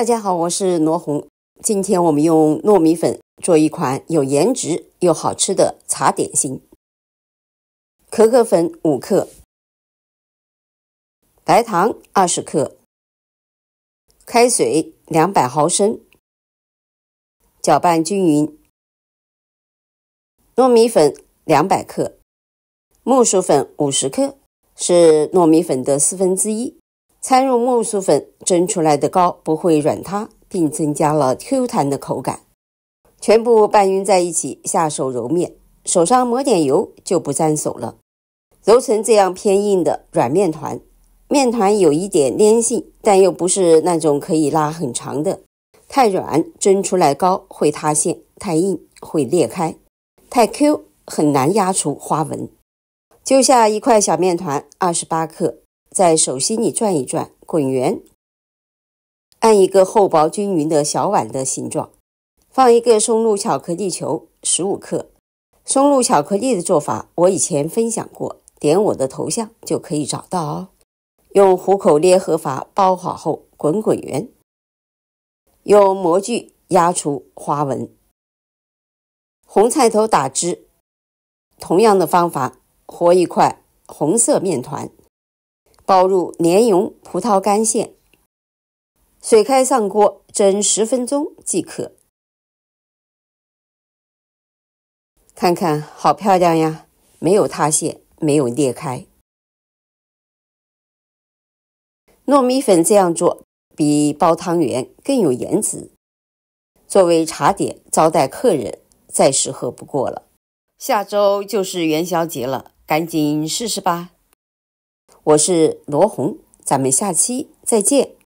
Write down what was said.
大家好，我是罗红。今天我们用糯米粉做一款有颜值又好吃的茶点心。可可粉五克，白糖二十克，开水两百毫升，搅拌均匀。糯米粉两百克，木薯粉五十克，是糯米粉的四分之一。掺入木薯粉，蒸出来的糕不会软塌，并增加了 Q 弹的口感。全部拌匀在一起，下手揉面，手上抹点油就不粘手了。揉成这样偏硬的软面团，面团有一点粘性，但又不是那种可以拉很长的。太软，蒸出来糕会塌陷；太硬，会裂开；太 Q，很难压出花纹。揪下一块小面团，二十八克。在手心里转一转，滚圆，按一个厚薄均匀的小碗的形状，放一个松露巧克力球十五克。松露巧克力的做法我以前分享过，点我的头像就可以找到哦。用虎口捏合法包好后，滚滚圆，用模具压出花纹。红菜头打汁，同样的方法和一块红色面团。包入莲蓉、葡萄干馅，水开上锅蒸十分钟即可。看看，好漂亮呀，没有塌陷，没有裂开。糯米粉这样做，比煲汤圆更有颜值，作为茶点招待客人再适合不过了。下周就是元宵节了，赶紧试试吧。我是罗红，咱们下期再见。